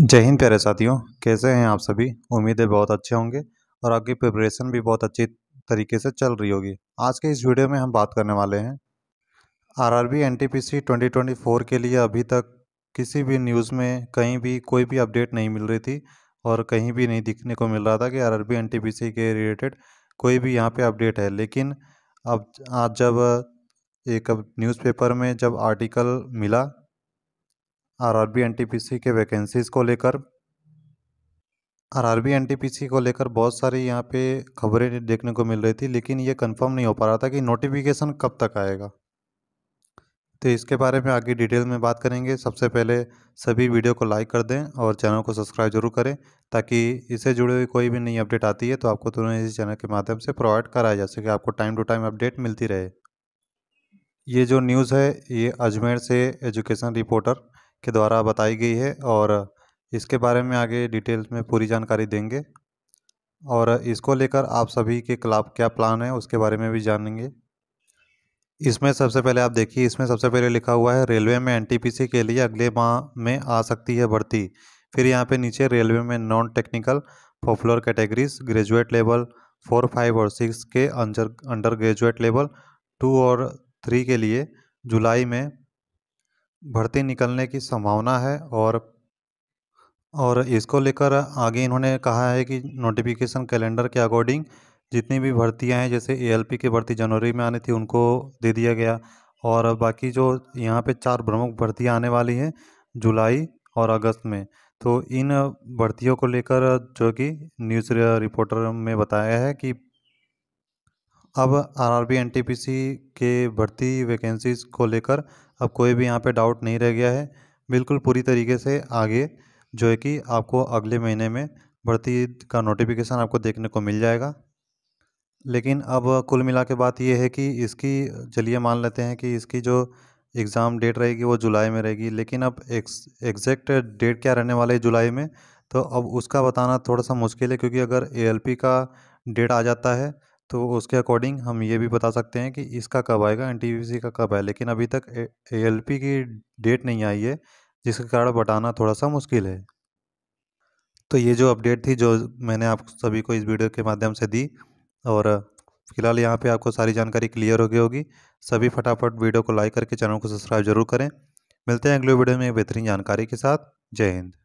जय हिंद प्यारे साथियों कैसे हैं आप सभी उम्मीदें बहुत अच्छे होंगे और आपकी प्रिपरेशन भी बहुत अच्छी तरीके से चल रही होगी आज के इस वीडियो में हम बात करने वाले हैं आरआरबी एनटीपीसी 2024 के लिए अभी तक किसी भी न्यूज़ में कहीं भी कोई भी अपडेट नहीं मिल रही थी और कहीं भी नहीं दिखने को मिल रहा था कि आर आर के रिलेटेड कोई भी यहाँ पर अपडेट है लेकिन अब आज जब एक न्यूज़पेपर में जब आर्टिकल मिला आरआरबी एनटीपीसी के वैकेंसीज़ को लेकर आरआरबी एनटीपीसी को लेकर बहुत सारी यहाँ पे खबरें देखने को मिल रही थी लेकिन ये कंफर्म नहीं हो पा रहा था कि नोटिफिकेशन कब तक आएगा तो इसके बारे में आगे डिटेल में बात करेंगे सबसे पहले सभी वीडियो को लाइक कर दें और चैनल को सब्सक्राइब जरूर करें ताकि इससे जुड़े हुई कोई भी नई अपडेट आती है तो आपको तुरंत इस चैनल के माध्यम से प्रोवाइड कराया जा सके आपको टाइम टू टाइम अपडेट मिलती रहे ये जो न्यूज़ है ये अजमेर से एजुकेशन रिपोर्टर के द्वारा बताई गई है और इसके बारे में आगे डिटेल्स में पूरी जानकारी देंगे और इसको लेकर आप सभी के खिलाफ क्या प्लान है उसके बारे में भी जानेंगे इसमें सबसे पहले आप देखिए इसमें सबसे पहले लिखा हुआ है रेलवे में एनटीपीसी के लिए अगले माह में आ सकती है भर्ती फिर यहाँ पे नीचे रेलवे में non technical popular categories graduate level four five और सिक्स के अंडर ग्रेजुएट लेवल टू और थ्री के लिए जुलाई में भर्ती निकलने की संभावना है और और इसको लेकर आगे इन्होंने कहा है कि नोटिफिकेशन कैलेंडर के अकॉर्डिंग जितनी भी भर्तियां हैं जैसे एएलपी की भर्ती जनवरी में आनी थी उनको दे दिया गया और बाकी जो यहाँ पे चार प्रमुख भर्तियाँ आने वाली हैं जुलाई और अगस्त में तो इन भर्तियों को लेकर जो कि न्यूज़ रिपोर्टर में बताया है कि अब आरआरबी एनटीपीसी के भर्ती वैकेंसीज़ को लेकर अब कोई भी यहाँ पे डाउट नहीं रह गया है बिल्कुल पूरी तरीके से आगे जो है कि आपको अगले महीने में भर्ती का नोटिफिकेशन आपको देखने को मिल जाएगा लेकिन अब कुल मिला के बात यह है कि इसकी चलिए मान लेते हैं कि इसकी जो एग्ज़ाम डेट रहेगी वो जुलाई में रहेगी लेकिन अब एग्जैक्ट डेट क्या रहने वाला है जुलाई में तो अब उसका बताना थोड़ा सा मुश्किल है क्योंकि अगर ए का डेट आ जाता है तो उसके अकॉर्डिंग हम ये भी बता सकते हैं कि इसका कब आएगा एन का कब है लेकिन अभी तक ए की डेट नहीं आई है जिसके कारण बताना थोड़ा सा मुश्किल है तो ये जो अपडेट थी जो मैंने आप सभी को इस वीडियो के माध्यम से दी और फिलहाल यहाँ पे आपको सारी जानकारी क्लियर हो गई होगी सभी फटाफट वीडियो को लाइक करके चैनल को सब्सक्राइब जरूर करें मिलते हैं अगले वीडियो में बेहतरीन जानकारी के साथ जय हिंद